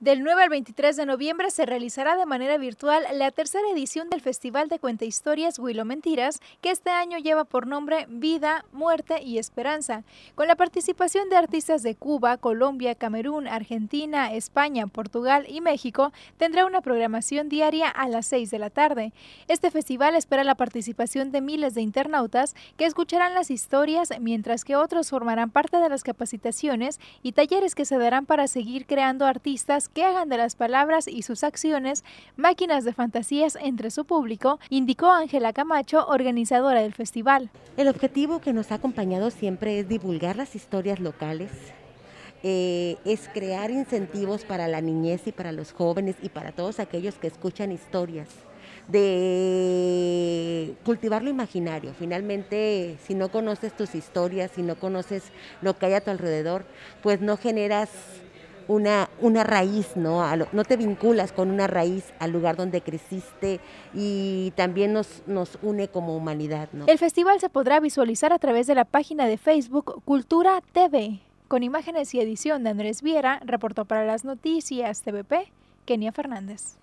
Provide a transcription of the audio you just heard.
Del 9 al 23 de noviembre se realizará de manera virtual la tercera edición del Festival de Cuenta Historias Huilo Mentiras, que este año lleva por nombre Vida, Muerte y Esperanza, con la participación de artistas de Cuba, Colombia, Camerún, Argentina, España, Portugal y México. Tendrá una programación diaria a las 6 de la tarde. Este festival espera la participación de miles de internautas que escucharán las historias, mientras que otros formarán parte de las capacitaciones y talleres que se darán para seguir creando artistas que hagan de las palabras y sus acciones máquinas de fantasías entre su público, indicó Ángela Camacho, organizadora del festival. El objetivo que nos ha acompañado siempre es divulgar las historias locales, eh, es crear incentivos para la niñez y para los jóvenes y para todos aquellos que escuchan historias de cultivar lo imaginario. Finalmente, si no conoces tus historias, si no conoces lo que hay a tu alrededor, pues no generas una, una raíz, ¿no? no te vinculas con una raíz al lugar donde creciste y también nos, nos une como humanidad, ¿no? El festival se podrá visualizar a través de la página de Facebook Cultura TV. Con imágenes y edición de Andrés Viera, reportó para las noticias TVP, Kenia Fernández.